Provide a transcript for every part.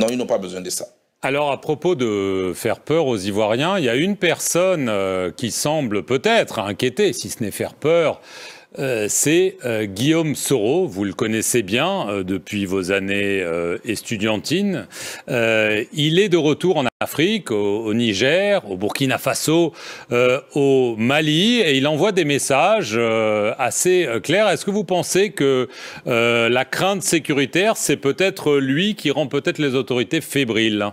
Non, ils n'ont pas besoin de ça. Alors à propos de faire peur aux Ivoiriens, il y a une personne euh, qui semble peut-être inquiéter, si ce n'est faire peur, euh, c'est euh, Guillaume Soro. Vous le connaissez bien euh, depuis vos années étudiantines. il est de retour en Afrique, au, au Niger, au Burkina Faso, au Mali, et il envoie des messages assez clairs. Est-ce que vous pensez que la crainte sécuritaire, c'est peut-être lui qui rend peut-être les autorités fébriles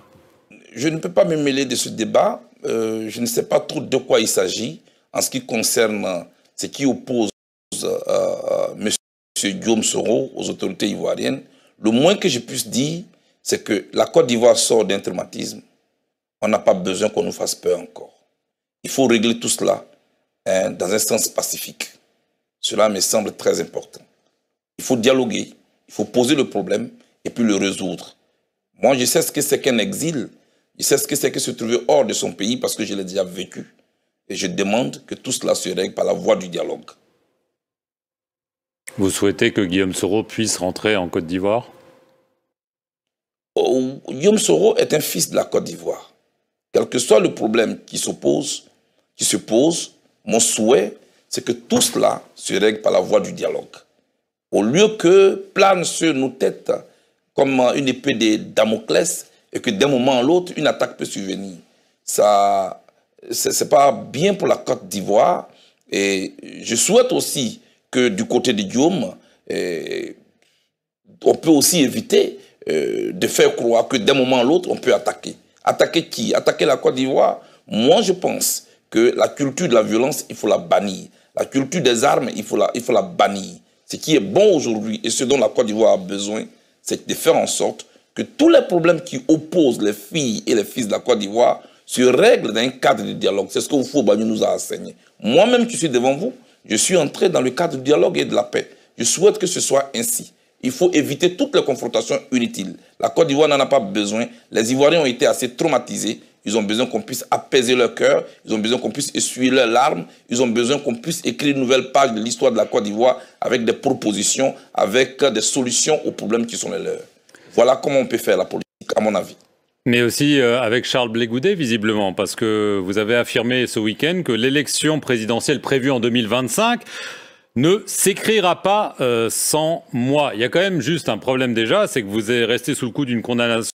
Je ne peux pas me mêler de ce débat. je ne sais pas trop de quoi il s'agit en ce qui concerne ce qui oppose euh, euh, M. Guillaume Soro, aux autorités ivoiriennes, le moins que je puisse dire, c'est que la Côte d'Ivoire sort d'un traumatisme. On n'a pas besoin qu'on nous fasse peur encore. Il faut régler tout cela hein, dans un sens pacifique. Cela me semble très important. Il faut dialoguer, il faut poser le problème et puis le résoudre. Moi, je sais ce que c'est qu'un exil, je sais ce que c'est que se trouver hors de son pays parce que je l'ai déjà vécu. Et je demande que tout cela se règle par la voie du dialogue. Vous souhaitez que Guillaume Soro puisse rentrer en Côte d'Ivoire oh, Guillaume Soro est un fils de la Côte d'Ivoire. Quel que soit le problème qui se pose, qui se pose mon souhait, c'est que tout cela se règle par la voie du dialogue. Au lieu que plane sur nos têtes comme une épée de Damoclès et que d'un moment à l'autre, une attaque peut survenir. Ça, n'est pas bien pour la Côte d'Ivoire. Et je souhaite aussi que du côté de Guillaume, eh, on peut aussi éviter eh, de faire croire que d'un moment à l'autre, on peut attaquer. Attaquer qui Attaquer la Côte d'Ivoire Moi, je pense que la culture de la violence, il faut la bannir. La culture des armes, il faut la, il faut la bannir. Ce qui est bon aujourd'hui et ce dont la Côte d'Ivoire a besoin, c'est de faire en sorte que tous les problèmes qui opposent les filles et les fils de la Côte d'Ivoire se règlent dans un cadre de dialogue. C'est ce que faut, nous a enseigné. Moi-même je suis devant vous, je suis entré dans le cadre du dialogue et de la paix. Je souhaite que ce soit ainsi. Il faut éviter toutes les confrontations inutiles. La Côte d'Ivoire n'en a pas besoin. Les Ivoiriens ont été assez traumatisés. Ils ont besoin qu'on puisse apaiser leur cœur. Ils ont besoin qu'on puisse essuyer leurs larmes. Ils ont besoin qu'on puisse écrire une nouvelle page de l'histoire de la Côte d'Ivoire avec des propositions, avec des solutions aux problèmes qui sont les leurs. Voilà comment on peut faire la politique, à mon avis. Mais aussi euh, avec Charles Blégoudet, visiblement, parce que vous avez affirmé ce week-end que l'élection présidentielle prévue en 2025 ne s'écrira pas euh, sans moi. Il y a quand même juste un problème déjà, c'est que vous êtes resté sous le coup d'une condamnation.